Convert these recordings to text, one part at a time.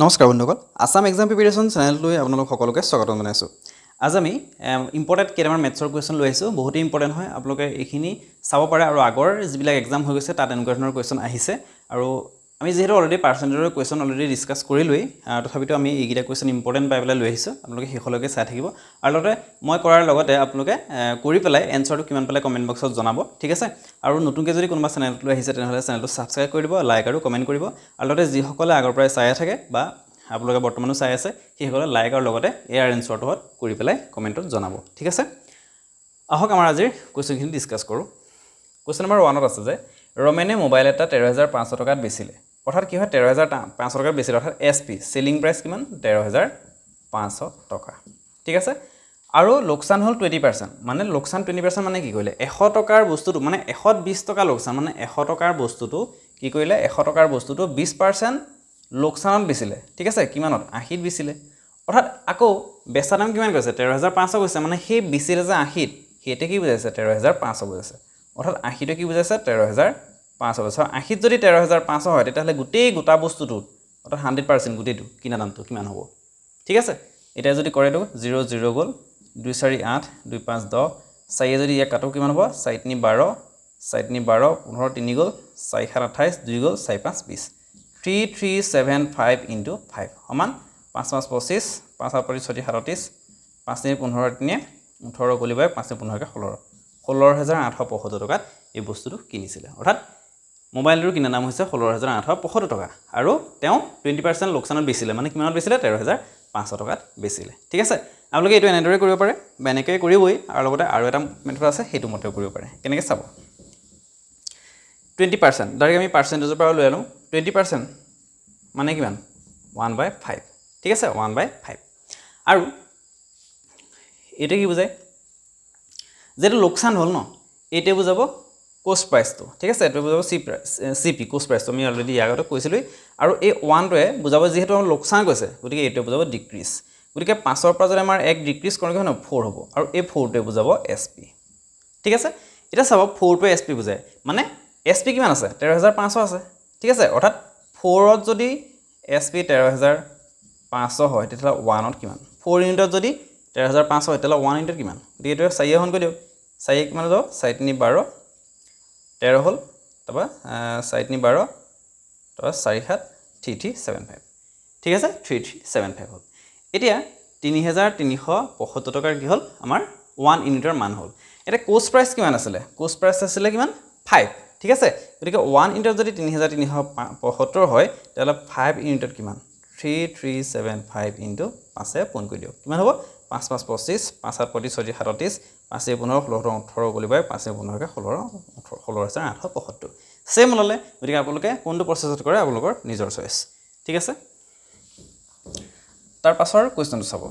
নমস্কাৰ বন্ধুসকল Assam exam preparation চেনেলটোলৈ আপোনালোক সকলোকে স্বাগতম জনাইছোঁ আজি আমি ইম্পৰ্টেণ্ট কেইটামান মেথছৰ কুৱেশ্যন লৈ আহিছোঁ বহুতেই ইম্পৰ্টেণ্ট হয় আপোনালোকে এইখিনি চাব পাৰে আৰু আগৰ যিবিলাক এক্সাম হৈ গৈছে তাত এনেকুৱা ধৰণৰ কুৱেশ্যন আহিছে আৰু আমি যিহেতু অলৰেডি পাৰ্চেণ্টেজৰ কুৱেশ্যন অলৰেডি ডিছকাছ কৰিলোৱেই তথাপিতো আমি এইকেইটা কুৱেশ্যন ইম্পৰ্টেণ্ট পাই পেলাই লৈ আহিছোঁ আপোনালোকে শেষলৈকে চাই থাকিব আৰু লগতে মই কৰাৰ লগতে আপোনালোকে কৰি পেলাই এনচাৰটো কিমান পালে কমেণ্ট বক্সত জনাব ঠিক আছে আৰু নতুনকৈ যদি কোনোবা চেনেলটো লৈ আহিছে তেনেহ'লে চেনেলটো ছাবস্ক্ৰাইব কৰি দিব লাইক আৰু কমেণ্ট কৰিব আৰু লগতে যিসকলে আগৰ পৰাই চাই থাকে বা আপোনালোকে বৰ্তমানো চাই আছে সেইসকলে লাইক আৰু লগতে এয়াৰ এনচাৰটো হত কৰি পেলাই কমেণ্টত জনাব ঠিক আছে আহক আমাৰ আজিৰ কুৱেশ্যনখিনি ডিছকাছ কৰোঁ কুৱেশ্যন নম্বৰ ওৱানত আছে যে ৰমেনে মোবাইল এটা তেৰ হাজাৰ পাঁচশ টকাত বেচিলে অৰ্থাৎ কি হয় তেৰ হেজাৰ পাঁচশ টকা বেছি অৰ্থাৎ এছ পি চেলিং প্ৰাইচ কিমান তেৰ হেজাৰ পাঁচশ টকা ঠিক আছে আৰু লোকচান হ'ল টুৱেণ্টি পাৰ্চেণ্ট মানে লোকচান টুৱেণ্টি পাৰ্চেণ্ট মানে কি কৰিলে এশ টকাৰ বস্তুটো মানে এশত বিছ টকা লোকচান মানে এশ টকাৰ বস্তুটো কি কৰিলে এশ টকাৰ বস্তুটো বিছ পাৰ্চেণ্ট লোকচানত বেচিলে ঠিক আছে কিমানত আশীত বেচিলে অৰ্থাৎ আকৌ বেচা দাম কিমান গৈছে তেৰ হেজাৰ পাঁচশ গৈছে মানে সেই বেচিলে যে আশীত সেইটোৱে কি বুজাইছে তেৰ হেজাৰ পাঁচশ বুজাইছে অৰ্থাৎ আশীটোৱে কি বুজাইছে তেৰ হেজাৰ পাঁচ হ'ব চাৰ আশীত যদি তেৰ হেজাৰ পাঁচশ হয় তেতিয়াহ'লে গোটেই গোটা বস্তুটো অৰ্থাৎ হাণ্ড্ৰেড পাৰ্চেণ্ট গোটেইটো কিনা দামটো কিমান হ'ব ঠিক আছে এতিয়া যদি কৰে দিওঁ জিৰ' জিৰ' গ'ল দুই চাৰি আঠ দুই পাঁচ দহ চাৰিয়ে যদি ইয়াক কাটো কিমান হ'ব চাৰি তিনি বাৰ চাৰি তিনি বাৰ পোন্ধৰ তিনি গ'ল চাৰি সাত আঠাইছ দুই গ'ল চাৰি পাঁচ বিছ three three seven five into five সমান পাঁচ পাঁচ পঁচিছ পাঁচ আঠ পঁচিছ ছয় সাতত্ৰিছ পাঁচ তিনি পোন্ধৰ তিনি ওঠৰ গলি বাৰ পাঁচ তিনি পোন্ধৰকৈ ষোল্ল ষোল্ল হেজাৰ আঠশ পঁয়সত্তৰ টকাত এই বস্তুটো কিনিছিলে অৰ্থাৎ মোবাইলটোৰ কিনা দাম হৈছে ষোল্ল হাজাৰ আঠশ পঁয়সত্তৰ টকা আৰু তেওঁ টুৱেণ্টি পাৰ্চেণ্ট লোকচানত বেচিলে মানে কিমানত বেচিলে তেৰ হাজাৰ পাঁচশ টকাত বেচিলে ঠিক আছে আপোনালোকে এইটো এনেদৰে কৰিব পাৰে বা এনেকৈ কৰিবই আৰু লগতে আৰু এটা মেথড আছে সেইটো মতেও কৰিব পাৰে কেনেকৈ চাব টুৱেণ্টি পাৰ্চেণ্ট ডাইৰেক্ট আমি পাৰ্চেণ্টেজৰ পৰা লৈ আনো টুৱেণ্টি পাৰ্চেণ্ট মানে কিমান ওৱান বাই ফাইভ ঠিক আছে ওৱান বাই ফাইভ আৰু এইটোৱে কি বুজায় যিহেতু লোকচান হ'ল ন এইটোৱে বুজাব কোচ প্ৰাইচটো ঠিক আছে এইটোৱে বুজাব C price C P cost প্ৰাইচটো আমি অলৰেডি ইয়াৰ আগতে কৈছিলোঁ আৰু এই ওৱানটোৱে বুজাব যিহেতু আমাৰ লোকচান গৈছে গতিকে এইটোৱে বুজাব ডিক্ৰিজ গতিকে পাঁচৰ পৰা যদি আমাৰ এক ডিক্ৰিজ কৰোঁ হয় ন ফ'ৰ হ'ব আৰু এই ফ'ৰটোৱে বুজাব এছ পি ঠিক আছে এতিয়া চাব ফ'ৰটোৱে এছ পি বুজায় মানে এছ পি কিমান আছে তেৰ হেজাৰ পাঁচশ আছে ঠিক আছে অৰ্থাৎ ফ'ৰত যদি এছ পি তেৰ হেজাৰ পাঁচশ হয় তেতিয়াহ'লে ওৱানত কিমান ফ'ৰ ইউনিটত যদি তেৰ হেজাৰ পাঁচশ হয় তেতিয়াহ'লে ওৱান ইউনিটত কিমান গতিকে এইটোৱে চাৰিয়ে সহন কৰি দিয়ক চাৰি কিমান যাব চাৰি তিনি বাৰ তেৰ হ'ল তাৰপৰা চাৰি তিনি বাৰ তাৰপৰা চাৰি সাত থ্ৰী থ্ৰী ছেভেন ফাইভ ঠিক আছে থ্ৰী থ্ৰী ছেভেন ফাইভ হ'ল এতিয়া তিনি হেজাৰ তিনিশ পঁয়সত্তৰ টকাৰ কি হ'ল আমাৰ ওৱান ইউনিটৰ মান হ'ল এতিয়া কোচ প্ৰাইচ কিমান আছিলে কোচ প্ৰাইচ আছিলে কিমান ফাইভ ঠিক আছে গতিকে ওৱান ইউনিটত যদি তিনি হেজাৰ তিনিশ পঁয়সত্তৰ হয় তেতিয়াহ'লে ফাইভ ইউনিটত কিমান three three seven five into পাঁচে পোন কৰি দিয়ক কিমান হ'ব পাঁচ পাঁচ পঁচিছ পাঁচ সাত পঁয়ত্ৰিছ ছয়ত্ৰিছ সাতত্ৰিছ পাঁচে পোন্ধৰ ষোল্ল ওঠৰ বুলি পায় পাঁচে পোন্ধৰকৈ ষোল্ল ওঠৰ ষোল্ল হাজাৰ আঠশ পঁয়সত্তৰ ছেম ওলালে গতিকে আপোনালোকে কোনটো প্ৰচেছত কৰে আপোনালোকৰ নিজৰ চইচ ঠিক আছে তাৰ পাছৰ কুৱেশ্যনটো চাব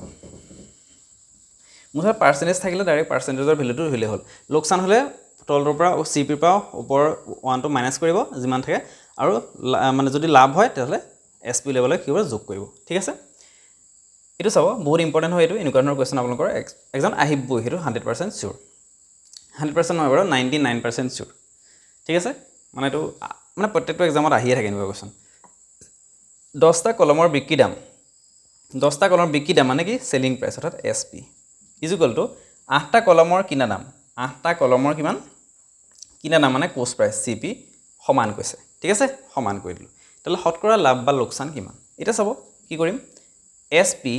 মুঠতে পাৰ্চেণ্টেজ থাকিলে ডাইৰেক্ট পাৰ্চেণ্টেজৰ ভেলুটো ধৰিলে হ'ল লোকচান হ'লে তলটোৰ পৰা চি পিৰ পৰা ওপৰ ওৱানটো মাইনাছ কৰিব যিমান থাকে আৰু মানে যদি লাভ হয় তেতিয়াহ'লে এছ পি লেভেলত কি কৰিব যোগ কৰিব ঠিক আছে এইটো চাব বহুত ইম্পৰ্টেণ্ট হয় এইটো এনেকুৱা ধৰণৰ কুৱেশ্যন আপোনালোকৰ একজাম আহিবই সেইটো হাণ্ড্ৰেড পাৰ্চেণ্ট চিয়'ৰ হাণ্ড্ৰেড পাৰ্চেণ্ট নহয় বাৰু নাইণ্টি নাইন পাৰ্চেণ্ট চিয়'ৰ ঠিক আছে মানে এইটো মানে প্ৰত্যেকটো একজামত আহিয়ে থাকে এনেকুৱা কুৱেশ্যন দহটা কলমৰ বিক্ৰী দাম দহটা কলমৰ বিক্ৰী দাম মানে কি চেলিং প্ৰাইচ অৰ্থাৎ এছ পি ইজু কলটো আঠটা কলমৰ কিনা দাম আঠটা কলমৰ কিমান কিনা দাম মানে কোচ প্ৰাইচ চি পি সমান কৈছে ঠিক আছে সমান কৰি দিলোঁ তেতিয়াহ'লে শতকৰা লাভ বা লোকচান কিমান এতিয়া চাব কি কৰিম এছ পি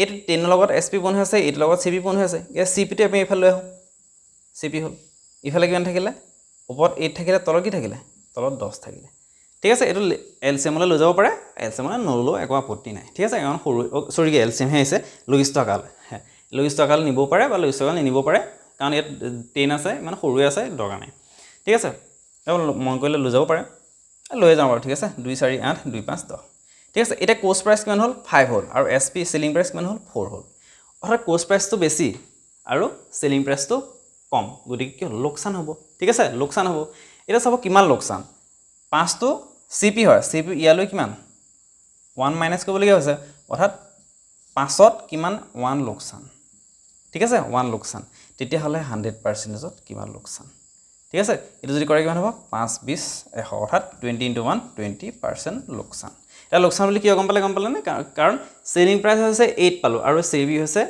এইটো টেনৰ লগত এছ পি বন্ধ হৈ আছে এইটোৰ লগত চি পি বন্ধ হৈ আছে এতিয়া চি পিটো আমি এইফালে লৈ আহোঁ চি পি হ'ল ইফালে কিমান থাকিলে ওপৰত এইট থাকিলে তলত কি থাকিলে তলত দহ থাকিলে ঠিক আছে এইটো এল চি এমলৈ লৈ যাব পাৰে এল চি এমলৈ নল'লেও একো আপত্তি নাই ঠিক আছে কাৰণ সৰু চৰি এল চি এমহে আহিছে লুইষ্ট আকাল লুইষ্ট আকাল নিব পাৰে বা লুইষ্ট আকাল নিনিব পাৰে কাৰণ ইয়াত ট্ৰেইন আছে ইমান সৰুৱে আছে দৰকাৰ নাই ঠিক আছে মন কৰিলে লৈ যাব পাৰে লৈয়ে যাওঁ বাৰু ঠিক আছে দুই চাৰি আঠ দুই পাঁচ দহ ঠিক আছে এতিয়া কোচ প্ৰাইচ কিমান হ'ল ফাইভ হ'ল আৰু এছ পি চেলিং প্ৰাইচ কিমান হ'ল ফ'ৰ হ'ল অৰ্থাৎ কোচ প্ৰাইচটো বেছি আৰু চেলিং প্ৰাইচটো কম গতিকে কি হ'ল লোকচান হ'ব ঠিক আছে লোকচান হ'ব এতিয়া চাব কিমান লোকচান পাঁচটো চি পি হয় চি পি ইয়ালৈ কিমান ওৱান মাইনাছ কৰিবলগীয়া হৈছে অৰ্থাৎ পাঁচত কিমান ওৱান লোকচান ঠিক আছে ওৱান লোকচান তেতিয়াহ'লে হাণ্ড্ৰেড পাৰ্চেণ্টেজত কিমান লোকচান ঠিক আছে এইটো যদি কৰে কিমান হ'ব পাঁচ বিছ এশ অৰ্থাৎ twenty into one twenty percent লোকচান এটা লোকচান বুলি কিয় গম পালে গম পালেনে কাৰণ চেলিং প্ৰাইচ হৈছে এইট পালোঁ আৰু চি বি হৈছে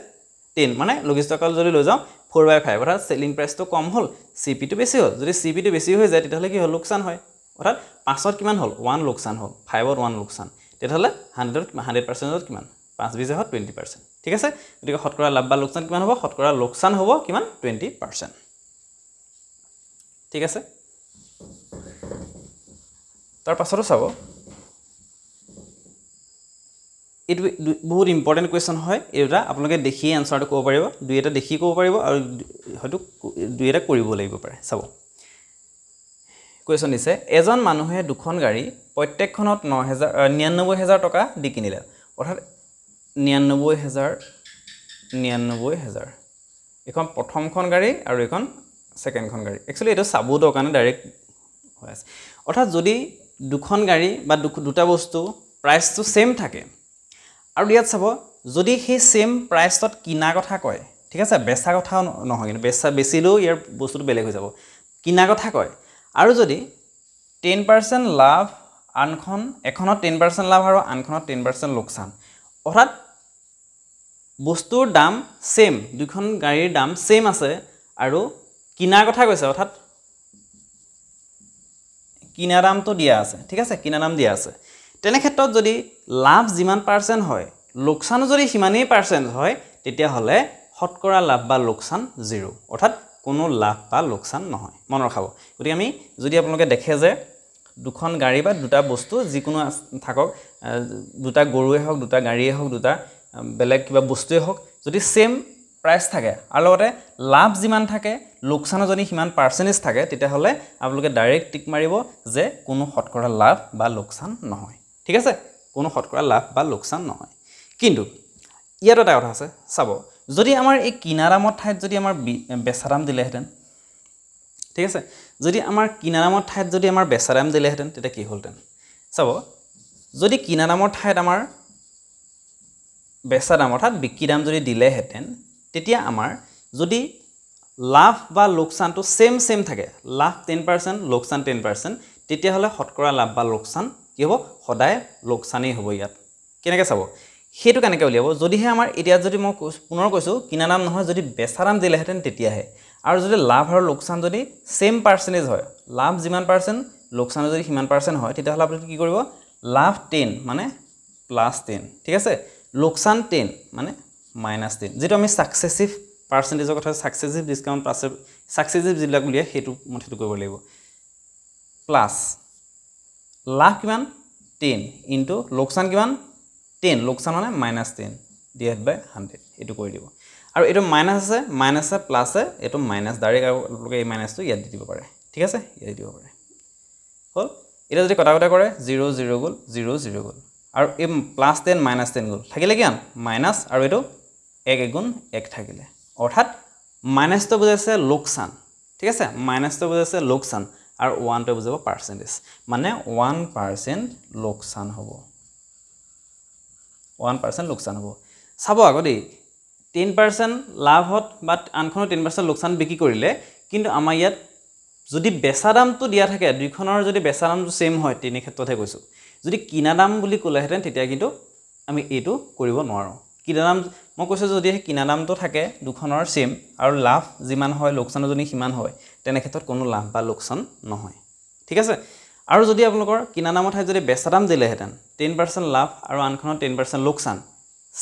টেন মানে লঘিষ্টকাল যদি লৈ যাওঁ ফ'ৰ বাই ফাইভ অৰ্থাৎ চেলিং প্ৰাইচটো কম হ'ল চি পিটো বেছি হ'ল যদি চি পিটো বেছি হৈ যায় তেতিয়াহ'লে কি হ'ল লোকচান হয় অৰ্থাৎ পাঁচত কিমান হ'ল ওৱান লোকচান হ'ল ফাইভত ওৱান লোকচান তেতিয়াহ'লে হাণ্ড্ৰেডত হাণ্ড্ৰেড পাৰ্চেণ্টত কিমান পাঁচ বিছ হওক টুৱেণ্টি পাৰ্চেণ্ট ঠিক আছে গতিকে শতকৰা লাভ বা লোকচান কিমান হ'ব শতকৰা লোকচান হ'ব কিমান টুৱেণ্টি পাৰ্চেণ্ট ঠিক আছে তাৰ পাছতো চাব এইটো বহুত ইম্পৰ্টেণ্ট কুৱেশ্যন হয় এই দুটা আপোনালোকে দেখিয়ে এনচাৰটো ক'ব পাৰিব দুই এটা দেখি ক'ব পাৰিব আৰু হয়তো দুই এটা কৰিব লাগিব পাৰে চাব কুৱেশ্যন দিছে এজন মানুহে দুখন গাড়ী প্ৰত্যেকখনত ন হেজাৰ নিৰান্নব্বৈ হেজাৰ টকা দি কিনিলে অৰ্থাৎ নিৰান্নব্বৈ হেজাৰ নিৰান্নব্বৈ হেজাৰ এইখন প্ৰথমখন গাড়ী আৰু এইখন ছেকেণ্ডখন গাড়ী একচুৱেলি এইটো চাবোটৰ কাৰণে ডাইৰেক্ট হৈ আছে অৰ্থাৎ যদি দুখন গাড়ী বা দুটা বস্তু প্ৰাইচটো ছেইম থাকে আৰু ইয়াত চাব যদি সেই ছে'ম প্ৰাইচত কিনা কথা কয় ঠিক আছে বেচা কথাও নহয় কিন্তু বেচা বেচিলেও ইয়াৰ বস্তুটো বেলেগ হৈ যাব কিনা কথা কয় আৰু যদি টেন পাৰ্চেণ্ট লাভ আনখন এখনত টেন পাৰ্চেণ্ট লাভ আৰু আনখনত টেন পাৰ্চেণ্ট লোকচান অৰ্থাৎ বস্তুৰ দাম চেম দুখন গাড়ীৰ দাম চেম আছে আৰু কিনাৰ কথা কৈছে অৰ্থাৎ কিনা দামটো দিয়া আছে ঠিক আছে কিনা দাম দিয়া আছে তেনেক্ষেত্ৰত যদি লাভ যিমান পাৰ্চেণ্ট হয় লোকচানো যদি সিমানেই পাৰ্চেণ্ট হয় তেতিয়াহ'লে শতকৰা লাভ বা লোকচান জিৰ' অৰ্থাৎ কোনো লাভ বা লোকচান নহয় মনত ৰখাব গতিকে আমি যদি আপোনালোকে দেখে যে দুখন গাড়ী বা দুটা বস্তু যিকোনো থাকক দুটা গৰুৱে হওক দুটা গাড়ীয়ে হওক দুটা বেলেগ কিবা বস্তুৱে হওক যদি ছেম প্ৰাইচ থাকে আৰু লগতে লাভ যিমান থাকে লোকচানৰ যদি সিমান পাৰ্চেণ্টেজ থাকে তেতিয়াহ'লে আপোনালোকে ডাইৰেক্ট টিক মাৰিব যে কোনো শতকৰা লাভ বা লোকচান নহয় ঠিক আছে কোনো শতকৰা লাভ বা লোকচান নহয় কিন্তু ইয়াতো এটা কথা আছে চাব যদি আমাৰ এই কিনাৰামৰ ঠাইত যদি আমাৰ বেচাৰাম দিলেহেঁতেন ঠিক আছে যদি আমাৰ কিনাৰামৰ ঠাইত যদি আমাৰ বেচাৰাম দিলেহেঁতেন তেতিয়া কি হ'লহেঁতেন চাব যদি কিনাৰামৰ ঠাইত আমাৰ বেচাৰাম অৰ্থাৎ বিক্ৰী দাম যদি দিলেহেঁতেন তেতিয়া আমাৰ যদি লাভ বা লোকচানটো ছেম ছেম থাকে লাভ টেন পাৰ্চেণ্ট লোকচান টেন পাৰ্চেণ্ট তেতিয়াহ'লে শতকৰা লাভ বা লোকচান কি হ'ব সদায় লোকচানেই হ'ব ইয়াত কেনেকৈ চাব সেইটো কেনেকৈ উলিয়াব যদিহে আমাৰ এতিয়া যদি মই পুনৰ কৈছোঁ কিনা দাম নহয় যদি বেচা দাম দিলেহেঁতেন তেতিয়াহে আৰু যদি লাভ আৰু লোকচান যদি ছেম পাৰ্চেণ্টেজ হয় লাভ যিমান পাৰ্চেণ্ট লোকচান যদি সিমান পাৰ্চেণ্ট হয় তেতিয়াহ'লে আপুনি কি কৰিব লাভ টেন মানে প্লাছ টেন ঠিক আছে লোকচান টেন মানে মাইনাছ টেন যিটো আমি ছাকচেছিভ পাৰ্চেণ্টেজৰ কথা ছাকচেছিভ ডিছকাউণ্ট পাৰ্চে ছাকচেছিভ যিবিলাক উলিয়াই সেইটো মঠিটো কৰিব লাগিব প্লাছ লাভ কিমান টেন ইনটু লোকচান কিমান টেন লোকচান মানে minus ten divide by hundred এইটো কৰি দিব আৰু এইটো মাইনাছ আছে মাইনাছে প্লাছে এইটো মাইনাছ ডাইৰেক্ট আপোনালোকে এই মাইনাছটো ইয়াত দি দিব পাৰে ঠিক আছে ইয়াত দিব পাৰে হ'ল এতিয়া যদি কটা কটা কৰে জিৰ' জিৰ' গ'ল জিৰ' জিৰ' গ'ল আৰু এই প্লাছ টেন মাইনাছ টেন গ'ল থাকিলে কিমান মাইনাছ আৰু এইটো এক এগুণ এক থাকিলে অৰ্থাৎ মাইনাছটো বুজাইছে লোকচান ঠিক আছে মাইনাছটো বুজাইছে লোকচান আৰু ওৱানটোৱে বুঝাব পাৰ্চেণ্টেজ মানে ওৱান পাৰ্চেণ্ট লোকচান হব ওৱান পাৰ্চেণ্ট লোকচান হব চাব আকৌ দেই টেন পাৰ্চেণ্ট লাভত বা আনখনৰ টেন পাৰ্চেণ্ট লোকচান বিক্ৰী কৰিলে কিন্তু আমাৰ ইয়াত যদি বেচা দামটো দিয়া থাকে দুইখনৰ যদি বেচা দামটো ছেইম হয় তিনি ক্ষেত্ৰতহে কৈছোঁ যদি কিনা দাম বুলি ক'লেহেঁতেন তেতিয়া কিন্তু আমি এইটো কৰিব নোৱাৰোঁ কিনা দাম মই কৈছোঁ যদিহে কিনা দামটো থাকে দুখনৰ চিম আৰু লাভ যিমান হয় লোকচানো যদি সিমান হয় তেনেক্ষেত্ৰত কোনো লাভ বা লোকচান নহয় ঠিক আছে আৰু যদি আপোনালোকৰ কিনা দামৰ ঠাইত যদি বেচা দাম দিলেহেঁতেন টেন পাৰ্চেণ্ট লাভ আৰু আনখনৰ টেন পাৰ্চেণ্ট লোকচান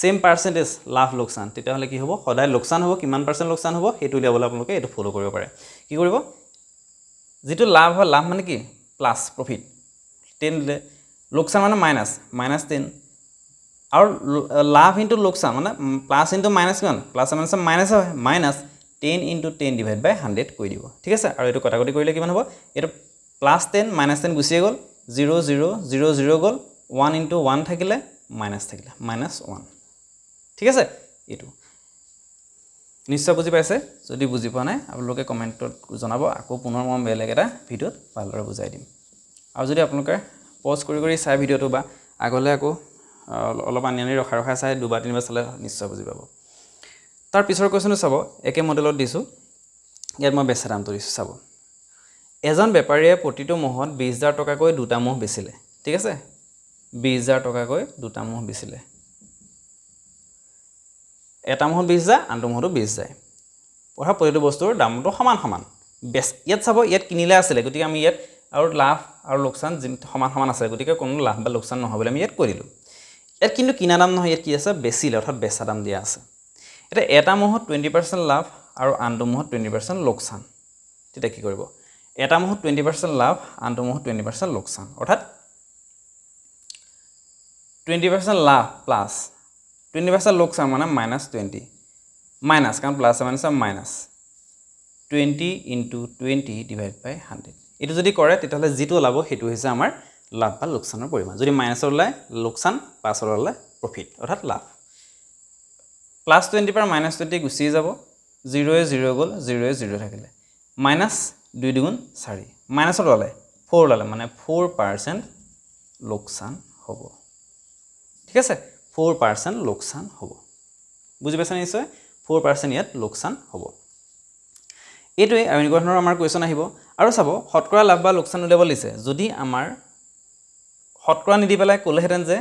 ছেম পাৰ্চেণ্টেজ লাভ লোকচান তেতিয়াহ'লে কি হ'ব সদায় লোকচান হ'ব কিমান পাৰ্চেণ্ট লোকচান হ'ব সেইটো উলিয়াবলৈ আপোনালোকে এইটো ফ'ল' কৰিব পাৰে কি কৰিব যিটো লাভ হয় লাভ মানে কি প্লাছ প্ৰফিট টেন দিলে লোকচান মানে মাইনাছ মাইনাছ টেন আৰু লাভ ইনটু লোকচান মানে প্লাছ ইনটু মাইনাছ কিমান প্লাছ মাইনাছ মাইনাছ হয় minus ten into ten divide by hundred কৰি দিব ঠিক আছে আৰু এইটো কটাকটি কৰিলে কিমান হ'ব এইটো প্লাছ টেন মাইনাছ টেন গুচিয়ে গ'ল জিৰ' জিৰ' জিৰ' জিৰ' গ'ল ওৱান ইনটু ওৱান থাকিলে মাইনাছ থাকিলে মাইনাছ ওৱান ঠিক আছে এইটো নিশ্চয় বুজি পাইছে যদি বুজি পোৱা নাই আপোনালোকে কমেণ্টত জনাব আকৌ পুনৰ মই বেলেগ এটা ভিডিঅ'ত ভালদৰে বুজাই দিম আৰু যদি আপোনালোকে পজ কৰি কৰি চাই ভিডিঅ'টো বা আগলৈ আকৌ অলপ আনি আনি ৰখাই ৰখাই চাই দুবাৰ তিনিবাৰ চালে নিশ্চয় বুজি পাব তাৰ পিছৰ কুৱেশ্যনটো চাব একে মডেলত দিছোঁ ইয়াত মই বেচা দামটো দিছোঁ চাব এজন বেপাৰীয়ে প্ৰতিটো মহত বিছ হাজাৰ টকাকৈ দুটা মহ বেচিলে ঠিক আছে বিছ হাজাৰ টকাকৈ দুটা মহ বেচিলে এটা মহত বিছ যায় আনটো মহতো বিছ যায় পঢ়া প্ৰতিটো বস্তুৰ দামটো সমান সমান বেচ ইয়াত চাব ইয়াত কিনিলে আছিলে গতিকে আমি ইয়াত আৰু লাভ আৰু লোকচান যি সমান সমান আছে গতিকে কোনো লাভ বা লোকচান নহ'বলৈ আমি ইয়াত কৈ দিলোঁ ইয়াত কিন্তু কিনা দাম নহয় ইয়াত কি আছে বেছিলে অৰ্থাৎ বেচা দাম দিয়া আছে এতিয়া এটা মহত টুৱেণ্টি পাৰ্চেণ্ট লাভ আৰু আনটো মহত টুৱেণ্টি পাৰ্চেণ্ট লোকচান তেতিয়া কি কৰিব এটা মহত টুৱেণ্টি পাৰ্চেণ্ট লাভ আনটো মহত টুৱেণ্টি পাৰ্চেণ্ট লোকচান অৰ্থাৎ টুৱেণ্টি পাৰ্চেণ্ট লাভ প্লাছ টুৱেণ্টি পাৰ্চেণ্ট লোকচান মানে মাইনাছ টুৱেণ্টি মাইনাছ কাৰণ plus minus minus twenty into twenty divide by hundred এইটো যদি কৰে তেতিয়াহ'লে যিটো ওলাব সেইটো হৈছে আমাৰ লাভ বা লোকচানৰ পৰিমাণ যদি মাইনাছৰ ওলায় লোকচান প্লাছৰ ওলালে প্ৰফিট অৰ্থাৎ লাভ প্লাছ টুৱেণ্টিৰ পৰা মাইনাছ টুৱেণ্টি গুচি যাব জিৰ'য়ে জিৰ' গ'ল জিৰ'য়ে জিৰ' থাকিলে মাইনাছ দুই দুগুণ চাৰি মাইনাছত ওলালে ফ'ৰ ওলালে মানে ফ'ৰ পাৰ্চেণ্ট লোকচান হ'ব ঠিক আছে ফ'ৰ পাৰ্চেণ্ট লোকচান হ'ব বুজি পাইছে নিশ্চয় ফ'ৰ পাৰ্চেণ্ট ইয়াত লোকচান হ'ব এইটোৱেই আৰু এনেকুৱা ধৰণৰ আমাৰ কুৱেশ্যন আহিব আৰু চাব শতকৰা লাভ বা লোকচান উলিয়াব লাগিছে যদি আমাৰ শতকৰা নিদি পেলাই ক'লেহেঁতেন যে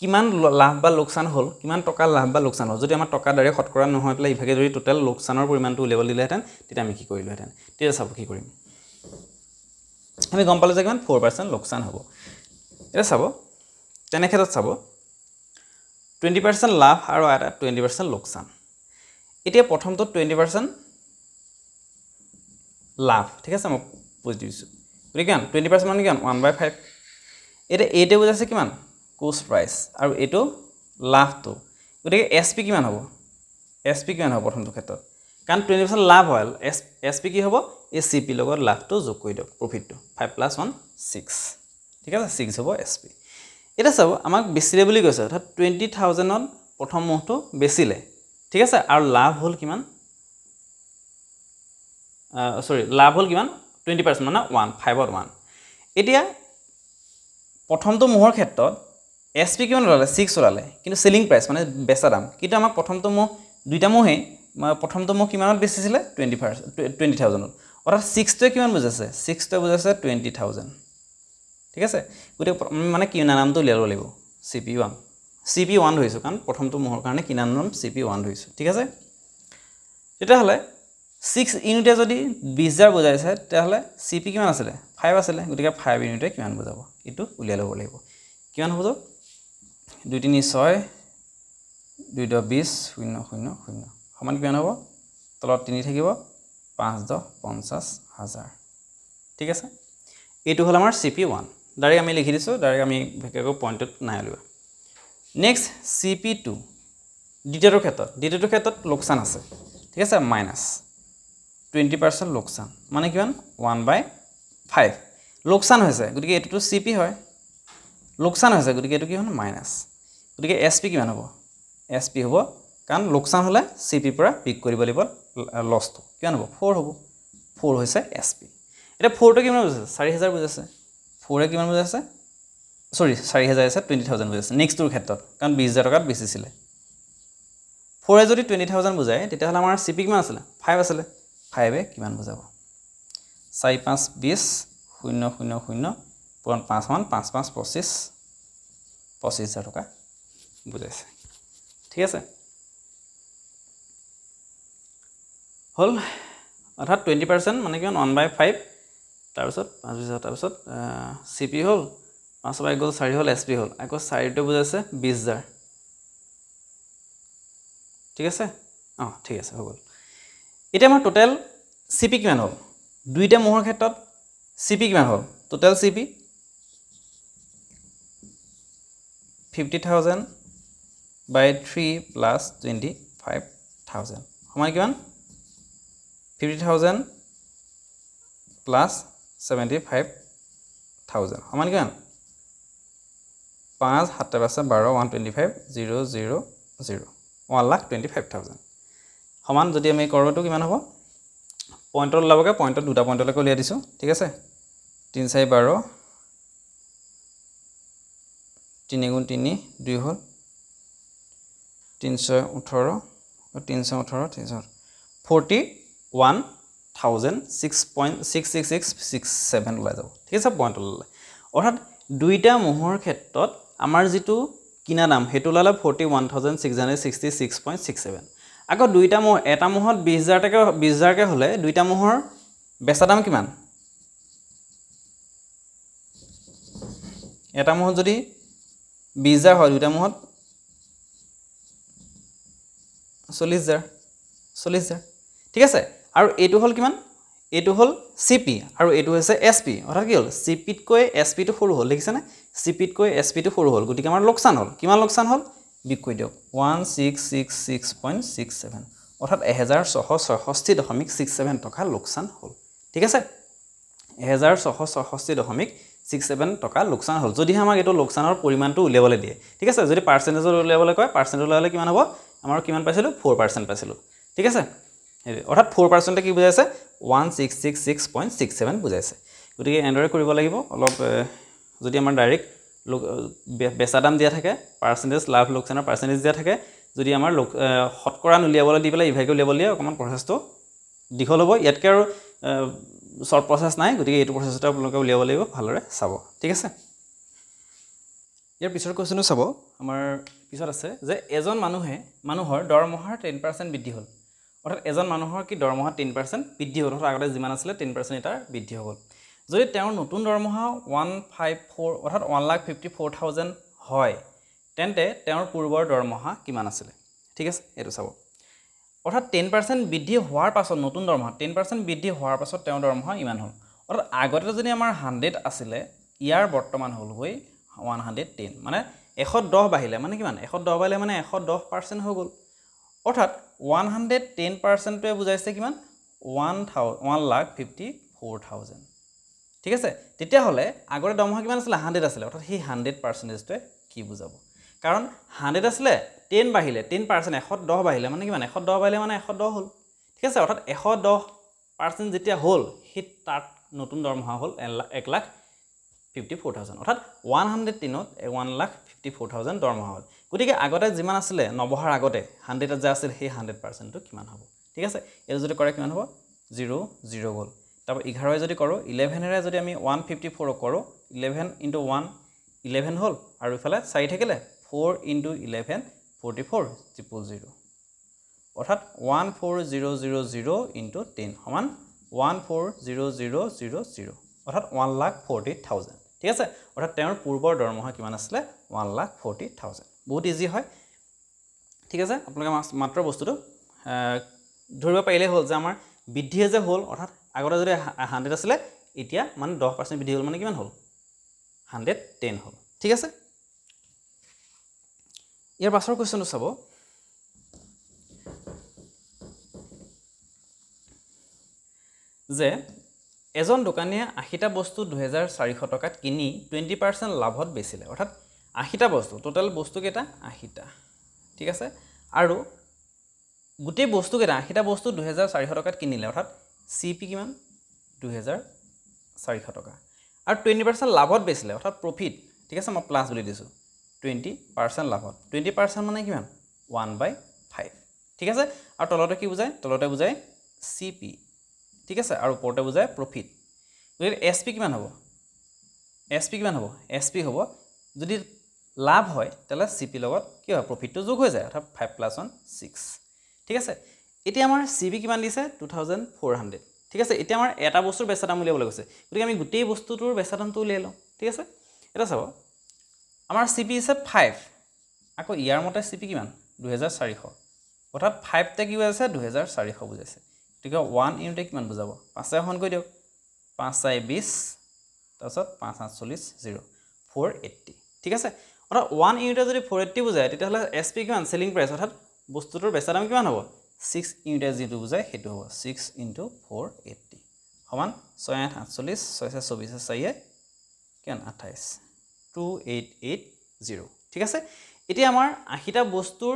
কিমান লাভ বা লোকচান হ'ল কিমান টকা লাভ বা লোকচান হ'ল যদি আমাৰ টকা দ্বাৰাই শতকৰা নহয় পেলাই ইভাগে যদি টোটেল লোকচানৰ পৰিমাণটো উলিয়াব দিলেহেঁতেন তেতিয়া আমি কি কৰিলোহেঁতেন তেতিয়া চাব কি কৰিম আমি গম পালোঁ যে কিমান ফ'ৰ পাৰ্চেণ্ট লোকচান হ'ব এতিয়া চাব তেনে ক্ষেত্ৰত চাব টুৱেণ্টি পাৰ্চেণ্ট লাভ আৰু এটা টুৱেণ্টি পাৰ্চেণ্ট লোকচান এতিয়া প্ৰথমটো টুৱেণ্টি পাৰ্চেণ্ট লাভ ঠিক আছে মই বুজি দিছোঁ গতিকে কিমান টুৱেণ্টি পাৰ্চেণ্ট মানে কিমান ওৱান বাই ফাইভ এতিয়া এইটোৱে বুজাইছে কিমান কোচ প্ৰাইচ আৰু এইটো লাভটো গতিকে এছ পি কিমান হ'ব এছ পি কিমান হ'ব প্ৰথমটো ক্ষেত্ৰত কাৰণ টুৱেণ্টি পাৰ্চেণ্ট লাভ হয় এছ এছ পি কি হ'ব এ চি পিৰ লগত লাভটো যোগ কৰি দিয়ক প্ৰফিটটো ফাইভ প্লাছ ওৱান ছিক্স ঠিক আছে ছিক্স হ'ব এছ পি এতিয়া চাব আমাক বেচিলে বুলি কৈছে অৰ্থাৎ টুৱেণ্টি থাউজেণ্ডত প্ৰথম মহটো বেচিলে ঠিক আছে আৰু লাভ হ'ল কিমান চৰি লাভ হ'ল কিমান টুৱেণ্টি পাৰ্চেণ্ট মানে ওৱান ফাইভত ওৱান এতিয়া প্ৰথমটো মোহৰ ক্ষেত্ৰত এছ পি কিমান ওলালে ছিক্স ওলালে কিন্তু চেলিং প্ৰাইচ মানে বেচা দাম কিন্তু আমাক প্ৰথমটো মোহ দুইটা মোহেই প্ৰথমটো মোহ কিমানত বেচিছিলে টুৱেণ্টি ফাৰ্ষ্ট টুৱেণ্টি থাউজেণ্ডত অৰ্থাৎ ছিক্সটোৱে কিমান বুজাইছে ছিক্সটোৱে বুজাইছে টুৱেণ্টি থাউজেণ্ড ঠিক আছে গতিকে মানে কিনা নামটো উলিয়াব লাগিব C P one C P one ধৰিছোঁ কাৰণ প্ৰথমটো মোহৰ কাৰণে কিনা নাম চি পি ওৱান ধৰিছোঁ ঠিক আছে তেতিয়াহ'লে ছিক্স ইউনিটে যদি বিছ হাজাৰ বুজাইছে তেতিয়াহ'লে চি পি কিমান আছিলে ফাইভ আছিলে গতিকে ফাইভ ইউনিটে কিমান বুজাব এইটো উলিয়াই ল'ব লাগিব কিমান হ'ব দুই তিনি ছয় দুই দহ বিছ শূন্য শূন্য শূন্য সমান কিমান হ'ব তলত তিনি থাকিব পাঁচ দহ পঞ্চাছ হাজাৰ ঠিক আছে এইটো হ'ল আমাৰ চি পি ওৱান ডাইৰেক্ট আমি লিখি দিছোঁ ডাইৰেক্ট আমি বিশেষকৈ পইণ্টটোত নাই ওলিব নেক্সট চি পি টু দ্বিতীয়টোৰ ক্ষেত্ৰত দ্বিতীয়টোৰ ক্ষেত্ৰত লোকচান আছে ঠিক আছে মাইনাছ টুৱেণ্টি পাৰ্চেণ্ট লোকচান মানে কিমান ওৱান বাই ফাইভ লোকচান হৈছে গতিকে এইটোতো চি পি হয় লোকচান হৈছে গতিকে এইটো কি হ'ল মাইনাছ গতিকে এছ পি কিমান হ'ব এছ পি হ'ব কাৰণ লোকচান হ'লে চি পিৰ পৰা পিক কৰিব লাগিব লছটো কিমান হ'ব ফ'ৰ হ'ব ফ'ৰ হৈছে এছ পি এতিয়া ফ'ৰটো কিমান বুজাইছে চাৰি হেজাৰ বুজাইছে ফ'ৰে কিমান বুজাইছে চৰি চাৰি হেজাৰ আছে টুৱেণ্টি থাউজেণ্ড বুজাইছে নেক্সটটোৰ ক্ষেত্ৰত কাৰণ বিছ হাজাৰ টকাত বেচিছিলে ফ'ৰে যদি টুৱেণ্টি থাউজেণ্ড বুজায় তেতিয়াহ'লে আমাৰ চি পি কিমান আছিলে ফাইভ আছিলে ফাইভে কিমান বুজাব চাৰি পাঁচ বিছ শূন্য শূন্য শূন্য পূৰণ পাঁচমান পাঁচ পাঁচ পঁচিছ পঁচিছ হাজাৰ টকা বুজাইছে ঠিক আছে হ'ল অৰ্থাৎ টুৱেণ্টি পাৰ্চেণ্ট মানে কিমান ওৱান বাই ফাইভ তাৰপিছত পাঁচ বিছ হাজাৰ তাৰপিছত চি পি হ'ল পাঁচ বাই গ'ল চাৰি হ'ল এছ পি হ'ল আকৌ চাৰিটো বুজাইছে বিছ হাজাৰ ঠিক আছে অঁ ঠিক আছে হৈ গ'ল এতিয়া আমাৰ টোটেল পি কিমান হ'ল দুইটা মহৰ ক্ষেত্ৰত চিপি কিমান হ'ল total CP fifty thousand by three plus twenty five thousand সমান কিমান fifty thousand plus seventy five thousand সমান কিমান পাঁচ সাতটা পাঁচ বাৰ one twenty five zero' zero' zero' one lakh twenty five thousand সমান যদি আমি কৰ্মটো কিমান হ'ব পইণ্টত ওলাবগৈ পইণ্টত দুটা পইণ্টলৈকে উলিয়াই দিছোঁ ঠিক আছে তিনি চাৰি বাৰ তিনি গুণ তিনি দুই হ'ল তিনি ছয় ওঠৰ তিনি ছয় ওঠৰ তিনি ছয় forty one thousand six point six six six six seven ওলাই যাব ঠিক আছে পইণ্ট ওলালে অৰ্থাৎ দুইটা মহৰ ক্ষেত্ৰত আমাৰ যিটো কিনা দাম সেইটো ওলালে forty one thousand six hundred sixty six point six seven আকৌ দুইটা মহ এটা মহত বিছ হাজাৰটাকৈ বিছ হাজাৰকৈ হ'লে দুইটা মহৰ বেচা দাম কিমান এটা মহত যদি বিছ হাজাৰ হয় দুইটা মহত চল্লিছ হাজাৰ চল্লিছ হাজাৰ ঠিক আছে আৰু এইটো হ'ল কিমান এইটো হ'ল চি পি আৰু এইটো হৈছে এছ পি অৰ্থাৎ কি হ'ল চি পিতকৈ এছ পিটো সৰু হ'ল দেখিছেনে চি পিতকৈ এছ পিটো সৰু হ'ল গতিকে আমাৰ লোকচান হ'ল কিমান লোকচান হ'ল বিগ কৰি দিয়ক one six six six point six seven অৰ্থাৎ এহেজাৰ ছশ ছয়ষষ্ঠি দশমিক ছিক্স ছেভেন টকা লোকচান হ'ল ঠিক আছে এহেজাৰ ছশ ছয়ষষ্ঠি দশমিক ছিক্স ছেভেন টকা লোকচান হ'ল যদিহে আমাক এইটো লোকচানৰ পৰিমাণটো উলিয়াবলৈ দিয়ে ঠিক আছে যদি পাৰ্চেণ্টেজত উলিয়াবলৈ কয় পাৰ্চেণ্টেজ উলিয়ালে কিমান হ'ব আমাৰ কিমান পাইছিলোঁ ফ'ৰ পাৰ্চেণ্ট পাইছিলোঁ ঠিক আছে অৰ্থাৎ ফ'ৰ পাৰ্চেণ্টে কি বুজাইছে one six six six point six seven বুজাইছে গতিকে এনেদৰে কৰিব লাগিব অলপ যদি আমাৰ ডাইৰেক্ট বেচা দাম দিয়া থাকে পাৰ্চেণ্টেজ লাভ লোকচানৰ পাৰ্চেণ্টেজ দিয়া থাকে যদি আমাৰ লোক শতকৰাণ উলিয়াবলৈ দি পেলাই ইভাগে উলিয়াবলৈ দিয়ে অকণমান প্ৰচেছটো দীঘল হ'ব ইয়াতকৈ আৰু শ্বৰ্ট প্ৰচেছ নাই গতিকে এইটো প্ৰচেছটো আপোনালোকে উলিয়াব লাগিব ভালদৰে চাব ঠিক আছে ইয়াৰ পিছৰ কুৱেশ্যনটো চাব আমাৰ পিছত আছে যে এজন মানুহে মানুহৰ দৰমহাৰ টেন পাৰ্চেণ্ট বৃদ্ধি হ'ল অৰ্থাৎ এজন মানুহৰ কি দৰমহা টেন পাৰ্চেণ্ট বৃদ্ধি হ'ল অৰ্থাৎ আগতে যিমান আছিলে টেন পাৰ্চেণ্ট এটাৰ বৃদ্ধি হ'ল যদি তেওঁৰ নতুন দৰমহা ওৱান ফাইভ ফ'ৰ অৰ্থাৎ one lakh fifty four thousand হয় তেন্তে তেওঁৰ পূৰ্বৰ দৰমহা কিমান আছিলে ঠিক আছে এইটো চাব অৰ্থাৎ টেন পাৰ্চেণ্ট বৃদ্ধি হোৱাৰ পাছত নতুন দৰমহা টেন পাৰ্চেণ্ট বৃদ্ধি হোৱাৰ পাছত তেওঁৰ দৰমহা ইমান হ'ল অৰ্থাৎ আগতে যদি আমাৰ হাণ্ড্ৰেড আছিলে ইয়াৰ বৰ্তমান হ'লগৈ ওৱান হাণ্ড্ৰেড টেন মানে এশ দহ বাঢ়িলে মানে কিমান এশ দহ বাঢ়িলে মানে এশ দহ পাৰ্চেণ্ট হৈ গ'ল অৰ্থাৎ ওৱান হাণ্ড্ৰেড টেন পাৰ্চেণ্টটোৱে বুজাইছে কিমান one thou one lakh fifty four thousand ঠিক আছে তেতিয়াহ'লে আগতে দৰমহা কিমান আছিলে হাণ্ড্ৰেড আছিলে অৰ্থাৎ সেই হাণ্ড্ৰেড পাৰ্চেণ্টেজটোৱে কি বুজাব কাৰণ হাণ্ড্ৰেড আছিলে টেন বাঢ়িলে টেন পাৰ্চেণ্ট এশ দহ বাঢ়িলে মানে কিমান এশ দহ বাঢ়িলে মানে এশ দহ হ'ল ঠিক আছে অৰ্থাৎ এশ দহ পাৰ্চেণ্ট যেতিয়া হ'ল সেই তাত নতুন দৰমহা হ'ল এক লাখ ফিফটি ফ'ৰ থাউজেণ্ড অৰ্থাৎ ওৱান হাণ্ড্ৰেড টেনত one lakh fifty four thousand দৰমহা হ'ল গতিকে আগতে যিমান আছিলে নবহাৰ আগতে হাণ্ড্ৰেডত যে আছিল সেই হাণ্ড্ৰেড পাৰ্চেণ্টটো কিমান হ'ব ঠিক আছে এইটো যদি কৰে কিমান হ'ব জিৰ' জিৰ' গ'ল তারপর এগারোয় যদি করো ইলেভেনের যদি আমি ওয়ান ফিফটি ফোরক করো ইলেভেন ইন্টু ওয়ান ইলেভেন হল আর ইফেলে চারি থাকলে four into eleven forty four triple zero অর্থাৎ one four zero zero zero into ten সমান one four zero zero zero zero অর্থাৎ ওয়ান লাখ ফোরটি থাউজেন্ড ঠিক আছে অর্থাৎ পূর্বর দরমহা কি আসলে ওয়ান লাখ ফোরটি থাউজেন্ড বহুত ইজি হয় ঠিক আছে আপনাদের মাত্র বস্তুটা ধরব পারিলে হল যে আমার বৃদ্ধিয়ে যে হল অর্থাৎ আগতে যদি হাণ্ড্ৰেড আছিলে এতিয়া মানে দহ পাৰ্চেণ্ট বৃদ্ধি হ'ল মানে কিমান হ'ল হাণ্ড্ৰেড টেন হ'ল ঠিক আছে ইয়াৰ পাছৰ কুৱেশ্যনটো চাব যে এজন দোকানীয়ে আশীটা বস্তু দুহেজাৰ চাৰিশ টকাত কিনি টুৱেণ্টি পাৰ্চেণ্ট লাভত বেচিলে অৰ্থাৎ আশীটা বস্তু টোটেল বস্তুকেইটা আশীটা ঠিক আছে আৰু গোটেই বস্তুকেইটা আশীটা বস্তু দুহেজাৰ চাৰিশ টকাত কিনিলে অৰ্থাৎ চি পি কিমান দুহেজাৰ চাৰিশ টকা আৰু টুৱেণ্টি পাৰ্চেণ্ট লাভত বেচিলে অৰ্থাৎ প্ৰফিট ঠিক আছে মই প্লাছ বুলি দিছোঁ টুৱেণ্টি পাৰ্চেণ্ট লাভত টুৱেণ্টি পাৰ্চেণ্ট মানে কিমান ওৱান বাই ফাইভ ঠিক আছে আৰু তলতে কি বুজায় তলতে বুজায় চি পি ঠিক আছে আৰু ওপৰতে বুজায় প্ৰফিট গতিকে এছ পি কিমান হ'ব এছ পি কিমান হ'ব এছ পি হ'ব যদি লাভ হয় তেতিয়াহ'লে চি পিৰ লগত কি হয় প্ৰফিটটো যোগ হৈ যায় অৰ্থাৎ ফাইভ প্লাছ ওৱান ছিক্স ঠিক আছে এতিয়া আমাৰ চি বি কিমান দিছে টু থাউজেণ্ড ফ'ৰ হাণ্ড্ৰেড ঠিক আছে এতিয়া আমাৰ এটা বস্তুৰ বেচা দাম উলিয়াবলৈ গৈছে গতিকে আমি গোটেই বস্তুটোৰ বেচা দামটো উলিয়াই লওঁ ঠিক আছে এটা চাব আমাৰ চি পি আছে ফাইভ আকৌ ইয়াৰ মতে চি পি কিমান দুহেজাৰ চাৰিশ অৰ্থাৎ ফাইভটাই কি বুজাইছে দুহেজাৰ চাৰিশ বুজাইছে গতিকে ওৱান ইউনিটে কিমান বুজাব পাঁচে অকণকৈ দিয়ক পাঁচ চাৰি বিছ তাৰপিছত পাঁচ আঠচল্লিছ জিৰ' ফ'ৰ এইট্টি ঠিক আছে অৰ্থাৎ ওৱান ইউনিটে যদি ফ'ৰ এইট্টি বুজায় তেতিয়াহ'লে এছ পি কিমান চেলিং প্ৰাইচ অৰ্থাৎ বস্তুটোৰ বেচা দাম কিমান হ'ব ছিক্স ইউনিটে যিটো বুজায় সেইটো হ'ব ছিক্স ইণ্টু ফ'ৰ এইটি সমান ছয় আঠ আঠচল্লিছ ছয় ছয় চৌবিছ চাৰিয়ে কিমান আঠাইছ টু এইট এইট জিৰ' ঠিক আছে এতিয়া আমাৰ আশীটা বস্তুৰ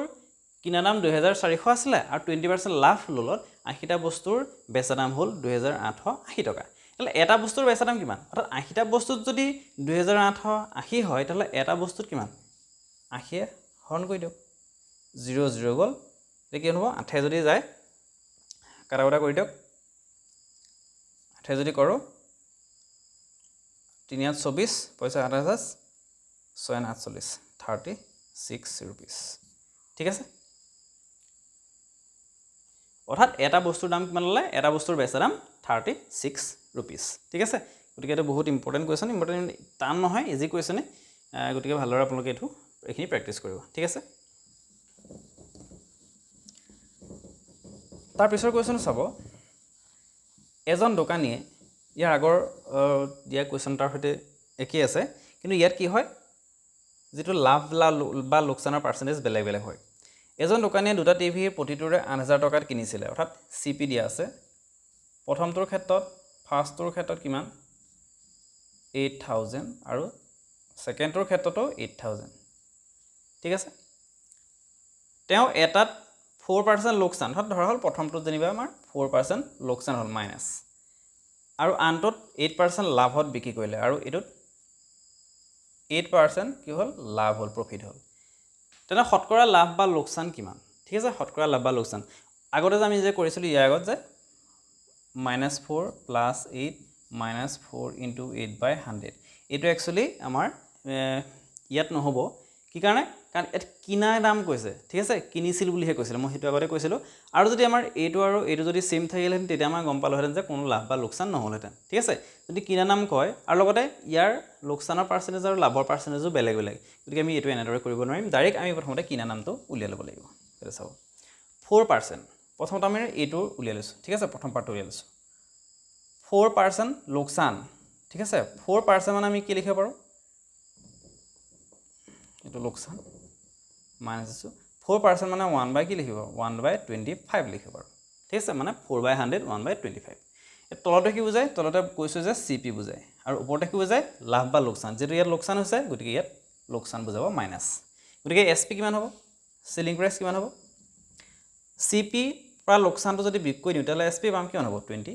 কিনা দাম দুহেজাৰ চাৰিশ আছিলে আৰু টুৱেণ্টি পাৰ্চেণ্ট লাভ ল'লত আশীটা বস্তুৰ বেচা দাম হ'ল দুহেজাৰ আঠশ আশী টকা তাহলে এটা বস্তুৰ বেচা দাম কিমান অৰ্থাৎ আশীটা বস্তুত যদি দুহেজাৰ আঠশ আশী হয় তেতিয়াহ'লে এটা বস্তুত কিমান আশীয়ে হৰণ কৰি দিয়ক জিৰ' জিৰ' গ'ল তে কি হ'ব আঠে যদি যায় কটা কৰি দিয়ক আঠে যদি কৰোঁ তিনি আঠ চৌব্বিছ পইচা আঠ হাজাৰ ছয় আঠচল্লিছ থাৰ্টি ছিক্স ৰুপিছ ঠিক আছে অৰ্থাৎ এটা বস্তুৰ দাম কিমান ল'লে এটা বস্তুৰ বেচা দাম থাৰ্টি ছিক্স ৰুপিজ ঠিক আছে গতিকে এইটো বহুত ইম্পৰ্টেণ্ট কুৱেশ্যন ইম্পৰ্টেণ্ট টান নহয় ইজি কুৱেশ্যনে গতিকে ভালদৰে আপোনালোকে এইটো এইখিনি প্ৰেক্টিছ কৰিব ঠিক আছে তাৰ পিছৰ কুৱেশ্যন চাব এজন দোকানীয়ে ইয়াৰ আগৰ দিয়া কুৱেশ্যনটাৰ সৈতে একেই আছে কিন্তু ইয়াত কি হয় যিটো লাভ বা লোকচানৰ পাৰ্চেণ্টেজ বেলেগ বেলেগ হয় এজন দোকানীয়ে দুটা টিভি প্ৰতিটোৰে আঠ হাজাৰ টকাত কিনিছিলে অৰ্থাৎ চি পি দিয়া আছে প্ৰথমটোৰ ক্ষেত্ৰত ফাৰ্ষ্টটোৰ ক্ষেত্ৰত কিমান এইট থাউজেণ্ড আৰু ছেকেণ্ডটোৰ ক্ষেত্ৰতো এইট থাউজেণ্ড ঠিক আছে তেওঁ এটাত ফ'ৰ পাৰ্চেণ্ট লোকচান অৰ্থাৎ ধৰা হ'ল প্ৰথমটোত যেনিবা আমাৰ ফ'ৰ পাৰ্চেণ্ট লোকচান হ'ল মাইনাছ আৰু আনটোত এইট পাৰ্চেণ্ট লাভত বিক্ৰী কৰিলে আৰু এইটোত এইট পাৰ্চেণ্ট কি হ'ল লাভ হ'ল প্ৰফিট হ'ল তেনে শতকৰা লাভ বা লোকচান কিমান ঠিক আছে শতকৰা লাভ বা লোকচান আগতে যে আমি যে কৰিছিলোঁ ইয়াৰ আগত যে minus four plus eight minus four into eight by hundred এইটো একচুৱেলি আমাৰ ইয়াত নহ'ব কি কাৰণে কাৰণ ইয়াত কিনা দাম কৈছে ঠিক আছে কিনিছিল বুলিহে কৈছিলে মই সেইটো আগতে কৈছিলোঁ আৰু যদি আমাৰ এইটো আৰু এইটো যদি চেম থাকিলেহেঁতেন তেতিয়া আমাৰ গম পালোহেঁতেন যে কোনো লাভ বা লোকচান নহ'লহেঁতেন ঠিক আছে যদি কিনা নাম কয় আৰু লগতে ইয়াৰ লোকচানৰ পাৰ্চেণ্টেজ আৰু লাভৰ পাৰ্চেণ্টেজো বেলেগ বেলেগ গতিকে আমি এইটো এনেদৰে কৰিব নোৱাৰিম ডাইৰেক্ট আমি প্ৰথমতে কিনা নামটো উলিয়াই ল'ব লাগিব সেইটো চাব ফ'ৰ পাৰ্চেণ্ট প্ৰথমতে আমি এইটো উলিয়াই লৈছোঁ ঠিক আছে প্ৰথম পাৰ্টটো উলিয়াই লৈছোঁ ফ'ৰ পাৰ্চেণ্ট লোকচান ঠিক আছে ফ'ৰ পাৰ্চেণ্ট মানে আমি কি লিখিব পাৰোঁ এইটো লোকচান মাইনাছ আছোঁ ফ'ৰ পাৰ্চেণ্ট মানে ওৱান বাই কি লিখিব ওৱান বাই টুৱেণ্টি ফাইভ লিখিব আৰু ঠিক আছে মানে four by hundred one by twenty five এই তলতে কি বুজায় তলতে কৈছোঁ যে চি পি বুজায় আৰু ওপৰতে কি বুজায় লাভ বা লোকচান যিটো ইয়াত লোকচান হৈছে গতিকে ইয়াত লোকচান বুজাব মাইনাছ গতিকে এছ পি কিমান হ'ব চেলিং প্ৰাইচ কিমান হ'ব চি পি পৰা লোকচানটো যদি বিক্ৰী দিওঁ তেতিয়াহ'লে এছ পি পাম কিমান হ'ব টুৱেণ্টি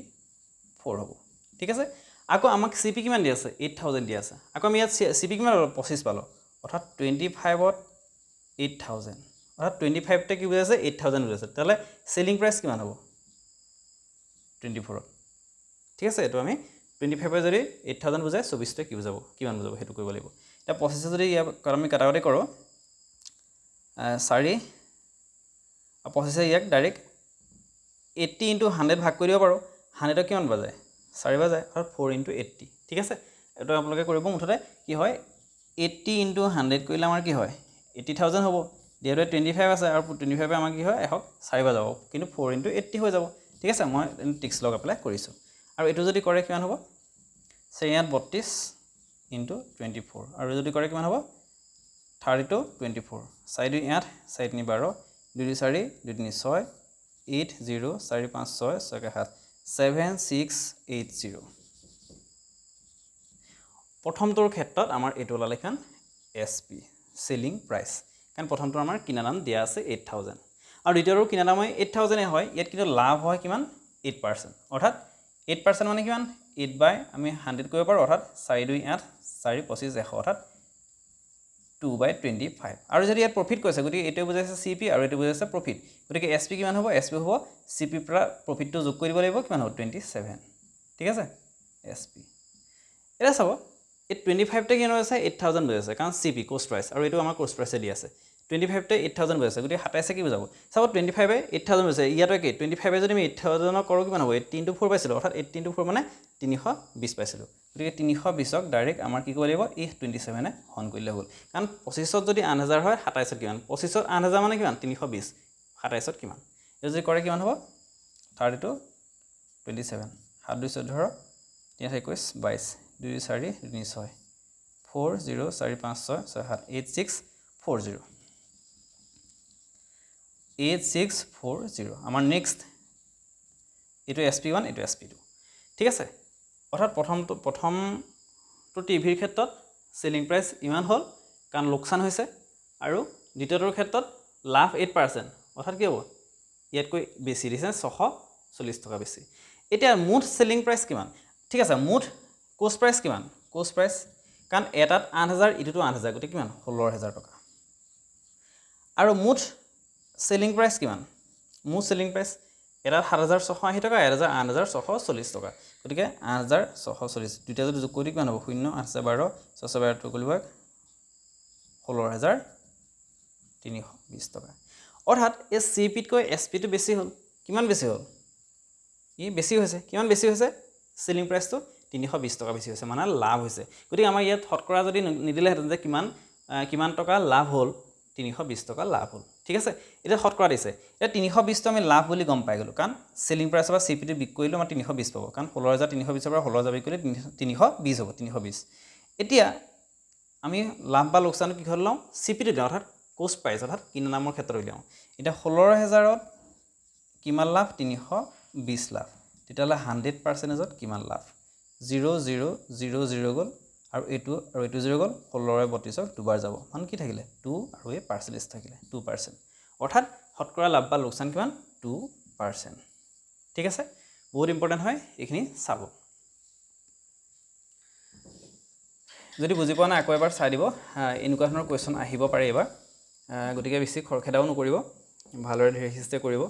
ফ'ৰ হ'ব ঠিক আছে আকৌ আমাক চি পি কিমান দি আছে এইট থাউজেণ্ড দি আছে আকৌ আমি ইয়াত চি পি কিমান পঁচিছ পালোঁ অৰ্থাৎ টুৱেণ্টি ফাইভত এইট থাউজেণ্ড অৰ্থাৎ টুৱেণ্টি ফাইভটোৱে কি বুজাইছে এইট থাউজেণ্ড বুজাইছে তেতিয়াহ'লে চেলিং প্ৰাইচ কিমান হ'ব টুৱেণ্টি ফ'ৰত ঠিক আছে এইটো আমি টুৱেণ্টি ফাইভে যদি এইট থাউজেণ্ড বুজায় চৌবিছটোৱে কি বুজাব কিমান বুজাব সেইটো কৰিব লাগিব এতিয়া পঁচিছে যদি ইয়াক আমি কাটাকাটি কৰোঁ চাৰি আৰু পঁচিছে ইয়াক ডাইৰেক্ট এইট্টি ইণ্টু হাণ্ড্ৰেড ভাগ কৰি দিব পাৰোঁ হাণ্ড্ৰেডত কিমান বাজে চাৰি বাজে অৰ্থাৎ ফ'ৰ ইণ্টু এইট্টি ঠিক আছে এইটো আপোনালোকে কৰিব মুঠতে কি হয় এইট্টি ইণ্টু হাণ্ড্ৰেড কৰিলে আমাৰ কি হয় এইটি থাউজেণ্ড হ'ব দেউতাই টুৱেণ্টি ফাইভ আছে আৰু টুৱেণ্টি ফাইভে আমাক কি হয় এশক চাৰি বজাব কিন্তু ফ'ৰ ইণ্টু এইট্টি হৈ যাব ঠিক আছে মই টিক্স লগ এপ্লাই কৰিছোঁ আৰু এইটো যদি কৰে কিমান হ'ব চাৰি আঠ বত্ৰিছ ইণ্টু টুৱেণ্টি ফ'ৰ আৰু যদি কৰে কিমান হ'ব থাৰ্টি টু টুৱেণ্টি ফ'ৰ চাৰি দুই আঠ চাৰি তিনি বাৰ দুই দুই চাৰি দুই তিনি ছয় এইট জিৰ' চাৰি পাঁচ ছয় ছয় সাত ছেভেন ছিক্স এইট জিৰ' প্ৰথমটোৰ ক্ষেত্ৰত আমাৰ এইটো ওলালে এছ পি চেলিং প্ৰাইচ কাৰণ প্ৰথমটো আমাৰ কিনা দাম দিয়া আছে এইট থাউজেণ্ড আৰু দ্বিতীয়টো কিনা দাম হয় এইট থাউজেণ্ডে হয় ইয়াত কিন্তু লাভ হয় কিমান এইট পাৰ্চেণ্ট অৰ্থাৎ এইট পাৰ্চেণ্ট মানে কিমান এইট বাই আমি হাণ্ড্ৰেড কৰিব পাৰোঁ অৰ্থাৎ চাৰি দুই আঠ চাৰি পঁচিছ এশ অৰ্থাৎ টু বাই টুৱেণ্টি ফাইভ আৰু যদি ইয়াত প্ৰফিট কৈছে গতিকে এইটোৱে বুজাইছে চি পি আৰু এইটো বুজাইছে প্ৰফিট গতিকে এছ পি কিমান হ'ব এছ পি হ'ব চি পিৰ পৰা প্ৰফিটটো যোগ কৰি দিব লাগিব কিমান হ'ব টুৱেণ্টি ছেভেন ঠিক আছে এছ পি এতিয়া চাব এই টুৱেণ্টি ফাইভটে কি আছে এইট থাউজেণ্ড লৈ আছে কাৰণ চি পি কষ্ট প্ৰাইচ আৰু এইটো আমাৰ কষ্ট প্ৰাইচে দি আছে টুৱেণ্টি ফাইভটে এইট থাউজেণ্ড লৈ আছে গতিকে সাতাইছে কি বুজাব চাব টুৱেণ্টি ফাইভে এইট থাউজেণ্ড লৈছে ইয়াতে কি টুৱেণ্টি ফাইভে যদি আমি এইট থাউজেণ্ডৰ কৰোঁ কিমান হ'ব এইটিন টু ফ'ৰ পাইছিলোঁ অৰ্থাৎ এইটিন টু ফ'ৰ মানে তিনিশ বিছ পাইছিলোঁ গতিকে তিনিশ বিছক ডাইৰেক্ট আমাৰ কি কৰিব লাগিব এই টুৱেণ্টি ছেভেনে হন কৰিলে হ'ল কাৰণ পঁচিছত যদি আঠ হাজাৰ হয় সাতাইছত কিমান পঁচিছত আঠ হাজাৰ মানে কিমান তিনিশ বিছ সাতাইছত কিমান এইটো যদি কৰে কিমান হ'ব থাৰ্টি টু টুৱেণ্টি ছেভেন সাত দুই চৈধ্য তিনিশ একৈছ বাইছ দুই চাৰি তিনি ছয় ফ'ৰ জিৰ' চাৰি পাঁচ ছয় ছয় সাত eight six four zero' eight six four zero' আমাৰ নেক্সট এইটো এছ পি ওৱান এইটো এছ পি টু ঠিক আছে অৰ্থাৎ প্ৰথমটো প্ৰথমটো টিভিৰ ক্ষেত্ৰত চেলিং প্ৰাইচ ইমান হ'ল কাৰণ লোকচান হৈছে আৰু দ্বিতীয়টোৰ ক্ষেত্ৰত লাভ এইট পাৰ্চেণ্ট অৰ্থাৎ কি হ'ব ইয়াতকৈ বেছি দিছে ছশ চল্লিছ টকা বেছি এতিয়া মুঠ চেলিং প্ৰাইচ কিমান ঠিক আছে মুঠ কোচ প্ৰাইচ কিমান কোচ প্ৰাইচ কাৰণ এটাত আঠ হাজাৰ ইটোতো আঠ হাজাৰ গতিকে কিমান ষোল্ল হাজাৰ টকা আৰু মুঠ চেলিং প্ৰাইচ কিমান মুঠ চেলিং প্ৰাইচ এটাত সাত হাজাৰ ছশ আশী টকা এটা হাজাৰ আঠ হাজাৰ ছশ চল্লিছ টকা গতিকে আঠ হাজাৰ ছশ চল্লিছ দুইটা যদি যোগ কৰি দিয়ে কিমান হ'ব শূন্য আঠ হাজাৰ বাৰ ছশ বাৰটো কৰিব ষোল্ল হাজাৰ তিনিশ বিছ টকা অৰ্থাৎ এই চি পিতকৈ এছ পিটো বেছি হ'ল কিমান বেছি হ'ল ই বেছি হৈছে কিমান বেছি হৈছে চেলিং প্ৰাইচটো তিনিশ বিছ টকা বেছি হৈছে মানে লাভ হৈছে গতিকে আমাৰ ইয়াত শতকৰা যদি নিদিলেহেঁতেন যে কিমান কিমান টকা লাভ হ'ল তিনিশ বিছ টকা লাভ হ'ল ঠিক আছে এতিয়া শতকৰা দিছে এতিয়া তিনিশ বিছটো আমি লাভ বুলি গম পাই গ'লোঁ কাৰণ চেলিং প্ৰাইচৰ পৰা চি পিটো বিক কৰিলোঁ আমাৰ তিনিশ বিছ পাব কাৰণ ষোল্ল হাজাৰ তিনিশ বিছৰ পৰা ষোল্ল হাজাৰ বিক কৰিলে তিনিশ বিছ হ'ব তিনিশ বিছ এতিয়া আমি লাভ বা লোকচানটো কিহত লওঁ চি পিটো দিওঁ অৰ্থাৎ কষ্ট প্ৰাইচ অৰ্থাৎ কিনা নামৰ ক্ষেত্ৰত উলিয়াওঁ এতিয়া ষোল্ল হেজাৰত কিমান লাভ তিনিশ বিছ লাভ তেতিয়াহ'লে হাণ্ড্ৰেড পাৰ্চেণ্টেজত কিমান লাভ জিৰ' জিৰ' জিৰ' জিৰ' গ'ল আৰু এইটো আৰু এইটো জিৰ' গ'ল ষোল্লৰে বত্ৰিছক দুবাৰ যাব মানে কি থাকিলে টু আৰু এই পাৰ্চেণ্টেজ থাকিলে টু পাৰ্চেণ্ট অৰ্থাৎ শতকৰা লাভ বা লোকচান কিমান টু পাৰ্চেণ্ট ঠিক আছে বহুত ইম্পৰ্টেণ্ট হয় এইখিনি চাব যদি বুজি পোৱা নাই আকৌ এবাৰ চাই দিব এনেকুৱা ধৰণৰ কুৱেশ্যন আহিব পাৰে এইবাৰ গতিকে বেছি খৰখেদাও নকৰিব ভালদৰে ধীৰে সিষ্টে কৰিব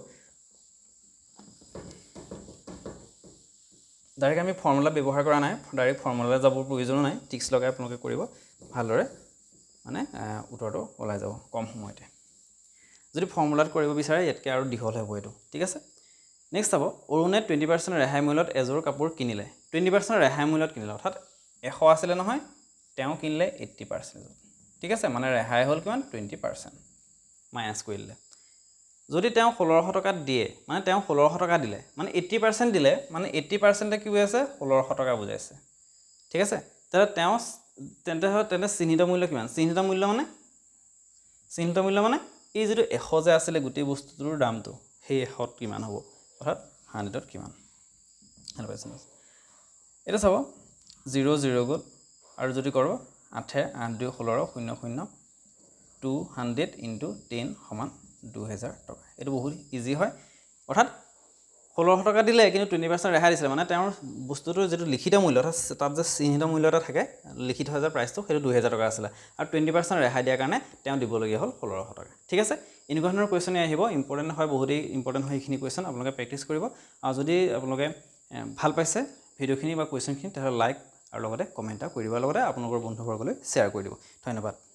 ডাইৰেক্ট আমি ফৰ্মুলা ব্যৱহাৰ কৰা নাই ডাইৰেক্ট ফৰ্মুলালৈ যাব প্ৰয়োজনো নাই টিক্স লগাই আপোনালোকে কৰিব ভালদৰে মানে উত্তৰটো ওলাই যাব কম সময়তে যদি ফৰ্মুলাত কৰিব বিচাৰে ইয়াতকৈ আৰু দীঘল হ'ব এইটো ঠিক আছে নেক্সট চাব অৰুণে টুৱেণ্টি পাৰ্চেণ্ট ৰেহাই মূল্যত এযোৰ কাপোৰ কিনিলে টুৱেণ্টি পাৰ্চেণ্ট ৰেহাই মূল্যত কিনিলে অৰ্থাৎ এশ আছিলে নহয় তেওঁ কিনিলে এইট্টি পাৰ্চেণ্ট ঠিক আছে মানে ৰেহাই হ'ল কিমান টুৱেণ্টি পাৰ্চেণ্ট মাইনাছ কৰিলে যদি তেওঁ ষোল্লশ টকাত দিয়ে মানে তেওঁ ষোল্লশ টকা দিলে মানে এইট্টি পাৰ্চেণ্ট দিলে মানে এইট্টি পাৰ্চেণ্টে কি হৈ আছে ষোল্লশ টকা বুজাইছে ঠিক আছে তেতিয়া তেওঁ তেন্তে তেন্তে চিহ্নিত মূল্য কিমান চিহ্নিত মূল্য মানে চিহ্নিত মূল্য মানে এই যিটো এশ যে আছিলে গোটেই বস্তুটোৰ দামটো সেই এশত কিমান হ'ব অৰ্থাৎ হাণ্ড্ৰেডত কিমান এতিয়া চাব জিৰ' জিৰ' গ'ল আৰু যদি কৰোঁ আঠে আঠ দুই ষোল্ল শূন্য শূন্য টু হাণ্ড্ৰেড ইণ্টু টেন সমান দুহেজাৰ টকা এইটো বহুত ইজি হয় অৰ্থাৎ ষোল্লশ টকা দিলে কিন্তু টুৱেণ্টি পাৰ্চেণ্ট ৰেহাই দিছিলে মানে তেওঁৰ বস্তুটোৰ যিটো লিখিত মূল্য অৰ্থাৎ তাত যে চিহ্নিত মূল্য এটা থাকে লিখিত হয় যে প্ৰাইচটো সেইটো দুহেজাৰ টকা আছিলে আৰু টুৱেণ্টি পাৰ্চেণ্ট ৰেহাই দিয়াৰ কাৰণে তেওঁ দিবলগীয়া হ'ল ষোল্লশ টকা ঠিক আছে এনেকুৱা ধৰণৰ কুৱেশ্যনে আহিব ইম্পৰ্টেণ্ট হয় বহুতেই ইম্পৰ্টেণ্ট হয় সেইখিনি কুৱেশ্যন আপোনালোকে প্ৰেক্টিছ কৰিব আৰু যদি আপোনালোকে ভাল পাইছে ভিডিঅ'খিনি বা কুৱেশ্যনখিনি তেতিয়াহ'লে লাইক আৰু লগতে কমেণ্ট এটা কৰি দিব লগতে আপোনালোকৰ বন্ধুবৰ্গলৈ শ্বেয়াৰ কৰি দিব ধন্যবাদ